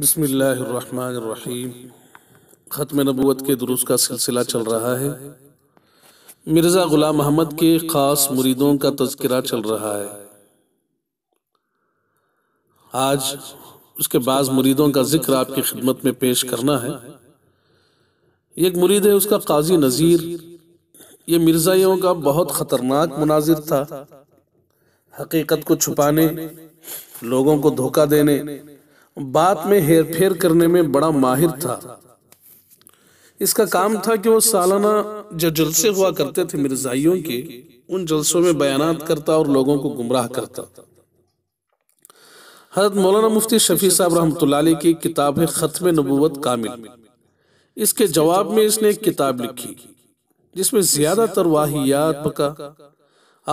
بسم اللہ الرحمن الرحیم ختم نبوت کے دروس کا سلسلہ چل رہا ہے مرزا غلام محمد کے خاص مریدوں کا تذکرہ چل رہا ہے آج اس کے بعض مریدوں کا ذکر آپ کی خدمت میں پیش کرنا ہے ایک مرید ہے اس کا قاضی نذیر یہ مرزایوں کا بہت خطرناک مناظر تھا حقیقت کو چھپانے لوگوں کو دھوکہ دینے بات میں ہیر پھیر کرنے میں بڑا ماہر تھا اس کا کام تھا کہ وہ سالانہ جو جلسے ہوا کرتے تھے مرزائیوں کے ان جلسوں میں بیانات کرتا اور لوگوں کو گمراہ کرتا حضرت مولانا مفتی شفی صاحب رحمت اللہ علیہ کی کتاب ہے ختم نبوت کامل اس کے جواب میں اس نے ایک کتاب لکھی جس میں زیادہ تر واہیات پکا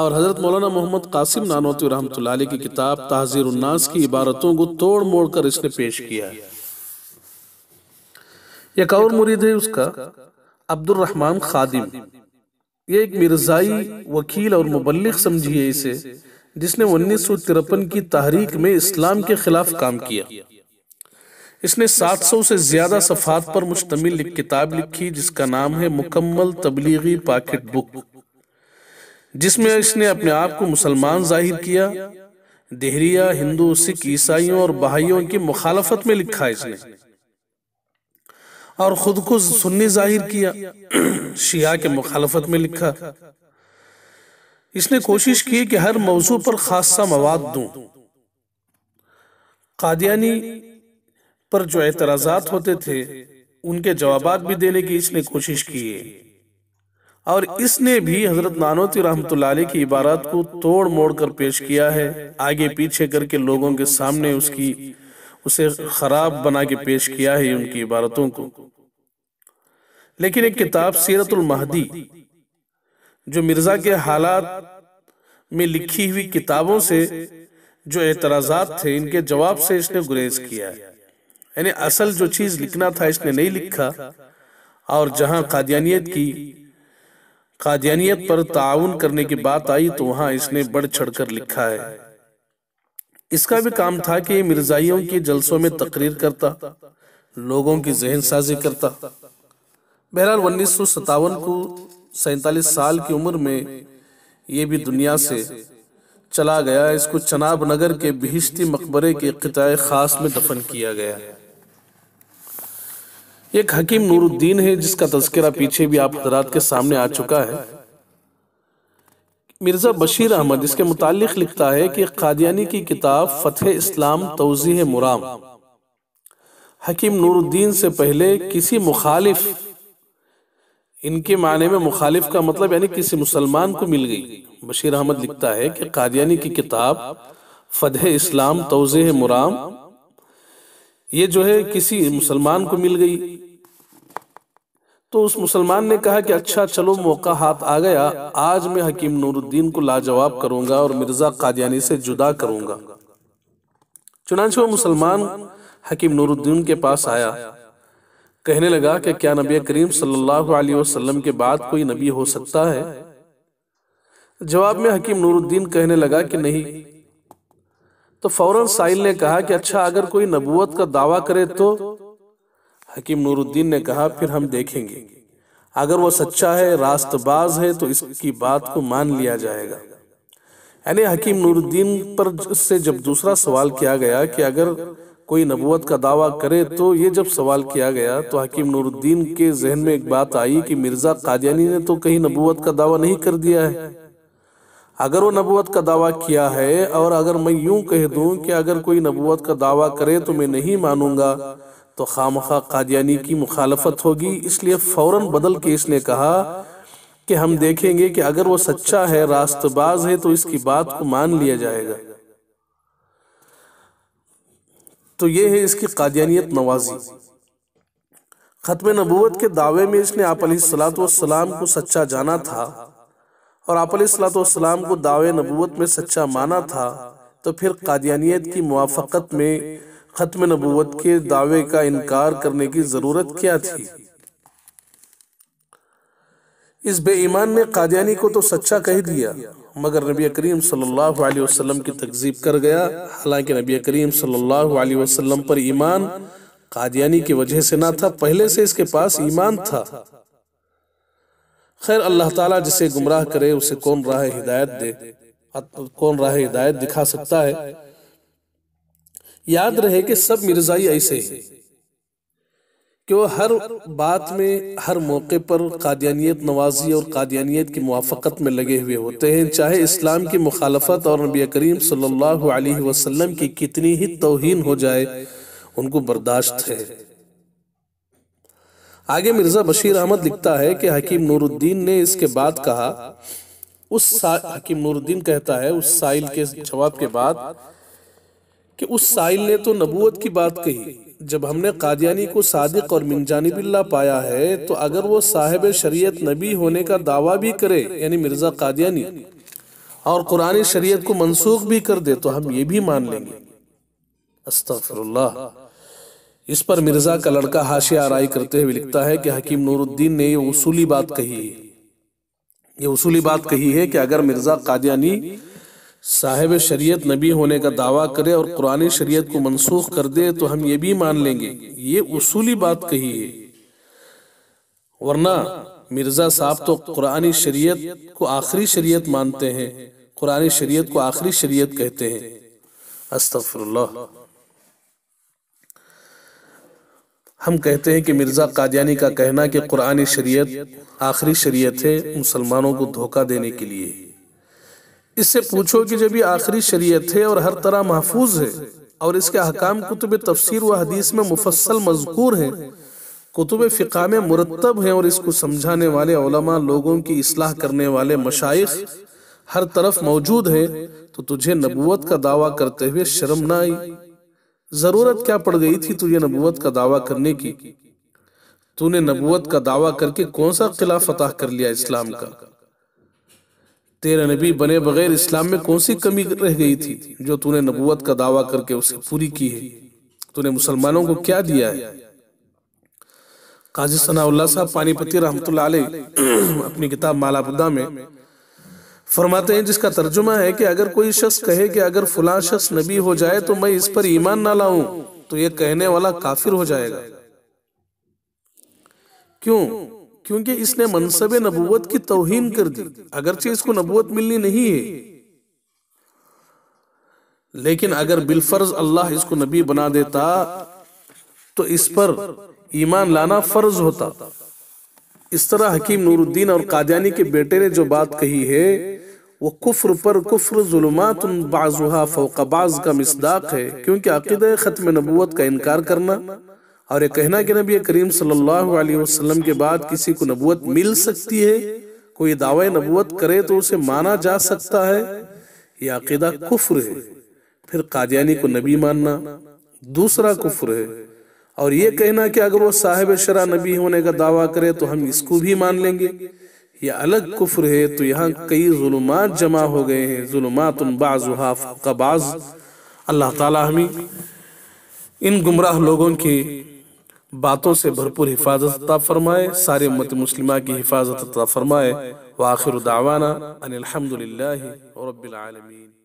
اور حضرت مولانا محمد قاسم نانوتی رحمۃ اللہ علیہ کی کتاب تحذیر الناس کی عبارتوں کو توڑ موڑ کر اس نے پیش کیا ہے ہے ایک ایک اور مرید اس کا عبد الرحمن خادم یہ مرزائی وکیل اور مبلغ سمجھیے اسے جس نے انیس سو ترپن کی تحریک میں اسلام کے خلاف کام کیا اس نے سات سو سے زیادہ صفحات پر مشتمل کتاب لکھی جس کا نام ہے مکمل تبلیغی پاکٹ بک جس میں اس نے اپنے آپ کو مسلمان ظاہر کیا دہریہ ہندو سکھ عیسائیوں اور بہائیوں کی مخالفت میں لکھا اس نے اور خود کو سنی ظاہر کیا شیعہ کے مخالفت میں لکھا اس نے کوشش کی کہ ہر موضوع پر خاصہ مواد دوں قادیانی پر جو اعتراضات ہوتے تھے ان کے جوابات بھی دینے کی اس نے کوشش کی اور اس نے بھی حضرت نانوتی رحمت اللہ علیہ کی عبارت کو توڑ موڑ کر پیش کیا ہے آگے پیچھے کر کے لوگوں کے سامنے اسے خراب بنا کے پیش کیا ہے ان کی عبارتوں کو لیکن ایک کتاب سیرت المہدی جو مرزا کے حالات میں لکھی ہوئی کتابوں سے جو اعتراضات تھے ان کے جواب سے اس نے گریز کیا ہے یعنی اصل جو چیز لکھنا تھا اس نے نہیں لکھا اور جہاں قادیانیت کی قادیانیت پر تعاون کرنے کی بات آئی تو وہاں اس نے بڑھ چڑھ کر لکھا ہے اس کا بھی کام تھا کہ مرزائیوں کے جلسوں میں تقریر کرتا لوگوں کی ذہن سازی کرتا بہرحال انیس سو ستاون کو سینتالیس سال کی عمر میں یہ بھی دنیا سے چلا گیا اس کو چناب نگر کے بہشتی مقبرے کے قطع خاص میں دفن کیا گیا ایک حکیم نور الدین ہے جس کا تذکرہ پیچھے بھی آپ حضرات کے سامنے آ چکا ہے مرزا بشیر احمد اس کے متعلق لکھتا ہے کہ قادیانی کی کتاب فتح اسلام توضیح مرام حکیم نور الدین سے پہلے کسی مخالف ان کے معنی میں مخالف کا مطلب یعنی کسی مسلمان کو مل گئی بشیر احمد لکھتا ہے کہ قادیانی کی کتاب فتح اسلام توضیح مرام یہ جو ہے کسی مسلمان کو مل گئی تو اس مسلمان نے کہا کہ اچھا چلو موقع ہاتھ آ گیا آج میں حکیم نور الدین کو لاجواب کروں گا اور مرزا قادیانی سے جدا کروں گا چنانچہ وہ مسلمان حکیم نور الدین کے پاس آیا کہنے لگا کہ کیا نبی کریم صلی اللہ علیہ وسلم کے بعد کوئی نبی ہو سکتا ہے جواب میں حکیم نور الدین کہنے لگا کہ نہیں تو فوراں سائل نے کہا کہ اچھا اگر کوئی نبوت کا دعویٰ کرے تو حکیم نور الدین نے کہا پھر ہم دیکھیں گے اگر وہ سچا ہے راست باز ہے تو اس کی بات کو مان لیا جائے گا یعنی حکیم نور الدین پر سے جب دوسرا سوال کیا گیا کہ اگر کوئی نبوت کا دعویٰ کرے تو یہ جب سوال کیا گیا تو حکیم نور الدین کے ذہن میں ایک بات آئی کہ مرزا قادیانی نے تو کہیں نبوت کا دعویٰ نہیں کر دیا ہے اگر وہ نبوت کا دعویٰ کیا ہے اور اگر میں یوں کہہ دوں کہ اگر کوئی نبوت کا دعویٰ کرے تو میں نہیں مانوں گا تو خامخہ قادیانی کی مخالفت ہوگی اس لیے فوراً بدل کے اس نے کہا کہ ہم دیکھیں گے کہ اگر وہ سچا ہے راست باز ہے تو اس کی بات کو مان لیا جائے گا تو یہ ہے اس کی قادیانیت نوازی ختم نبوت کے دعوے میں اس نے آپ علیہ السلام کو سچا جانا تھا اور آپ علیہ السلام کو دعوے نبوت میں سچا مانا تھا تو پھر قادیانیت کی کی موافقت میں ختم نبوت کے دعوے کا انکار کرنے ضرورت کیا تھی اس بے ایمان نے قادیانی کو تو سچا کہہ دیا مگر نبی کریم صلی اللہ علیہ وسلم کی تقزیب کر گیا حالانکہ نبی کریم صلی اللہ علیہ وسلم پر ایمان قادیانی کی وجہ سے نہ تھا پہلے سے اس کے پاس ایمان تھا خیر اللہ تعالیٰ جسے گمراہ کرے اسے کون راہ ہدایت دے کون راہ ہدایت دکھا سکتا ہے یاد رہے کہ سب مرزائی ایسے ہیں کہ وہ ہر بات میں ہر موقع پر قادیانیت نوازی اور قادیانیت کی موافقت میں لگے ہوئے ہوتے ہیں چاہے اسلام کی مخالفت اور نبی کریم صلی اللہ علیہ وسلم کی کتنی ہی توہین ہو جائے ان کو برداشت ہے آگے مرزا بشیر احمد لکھتا ہے کہ حکیم نور الدین نے اس کے بعد کہا اس سائل حکیم نور الدین کہتا ہے اس سائل کے جواب کے بعد کہ اس سائل نے تو نبوت کی بات کہی جب ہم نے قادیانی کو صادق اور من جانب اللہ پایا ہے تو اگر وہ صاحب شریعت نبی ہونے کا دعویٰ بھی کرے یعنی مرزا قادیانی اور قرآن شریعت کو منسوخ بھی کر دے تو ہم یہ بھی مان لیں گے استغفراللہ اس پر مرزا کا لڑکا ہاشی آرائی کرتے ہوئے لکھتا ہے کہ حکیم نور الدین نے یہ اصولی بات کہی ہے یہ اصولی بات کہی ہے کہ اگر مرزا قادیانی صاحب شریعت نبی ہونے کا دعویٰ کرے اور قرآن شریعت کو منسوخ کر دے تو ہم یہ بھی مان لیں گے یہ اصولی بات کہی ہے ورنہ مرزا صاحب تو قرآن شریعت کو آخری شریعت مانتے ہیں قرآن شریعت کو آخری شریعت کہتے ہیں استغفر اللہ ہم کہتے ہیں کہ مرزا قادیانی کا کہنا کہ قرآن شریعت آخری شریعت ہے مسلمانوں کو دھوکہ دینے کے لیے اس سے پوچھو کہ جب یہ آخری شریعت ہے اور ہر طرح محفوظ ہے اور اس کے حکام کتب تفسیر و حدیث میں مفصل مذکور ہیں کتب فقہ میں مرتب ہیں اور اس کو سمجھانے والے علماء لوگوں کی اصلاح کرنے والے مشائخ ہر طرف موجود ہیں تو تجھے نبوت کا دعویٰ کرتے ہوئے شرم نہ آئی ضرورت کیا پڑ گئی تھی تجھے نبوت کا دعویٰ کرنے کی تو نے نبوت کا دعویٰ کر کے کونسا قلعہ فتح کر لیا اسلام کا تیرے نبی بنے بغیر اسلام میں کونسی کمی رہ گئی تھی جو تُو نے نبوت کا دعویٰ کر کے اسے پوری کی ہے تُو نے مسلمانوں کو کیا دیا ہے قاضی صنع اللہ صاحب پانی پتی رحمت اللہ علیہ اپنی کتاب مالا بدہ میں فرماتے ہیں جس کا ترجمہ ہے کہ اگر کوئی شخص کہے کہ اگر فلاں شخص نبی ہو جائے تو میں اس پر ایمان نہ لاؤں تو یہ کہنے والا کافر ہو جائے گا کیوں کیونکہ اس نے منصب نبوت کی توہین کر دی اگرچہ اس کو نبوت ملنی نہیں ہے لیکن اگر بالفرض اللہ اس کو نبی بنا دیتا تو اس پر ایمان لانا فرض ہوتا اس طرح حکیم نور الدین اور قادیانی کے بیٹے نے جو بات کہی ہے وہ کفر پر کفر ظلمات بعضها فوق بعض کا مصداق ہے کیونکہ عقیدہ ختم نبوت کا انکار کرنا اور یہ کہنا کہ نبی کریم صلی اللہ علیہ وسلم کے بعد کسی کو نبوت مل سکتی ہے کوئی دعوی نبوت کرے تو اسے مانا جا سکتا ہے یہ عقیدہ کفر ہے پھر قادیانی کو نبی ماننا دوسرا کفر ہے اور یہ کہنا کہ اگر وہ صاحب شرع نبی ہونے کا دعویٰ کرے تو ہم اس کو بھی مان لیں گے یہ الگ کفر ہے تو یہاں کئی ظلمات جمع ہو گئے ہیں ظلمات بعض حاف قباز اللہ تعالی ہمیں ان گمراہ لوگوں کی باتوں سے بھرپور حفاظت عطا فرمائے سارے امت مسلمہ کی حفاظت عطا فرمائے وآخر دعوانا ان الحمدللہ رب العالمین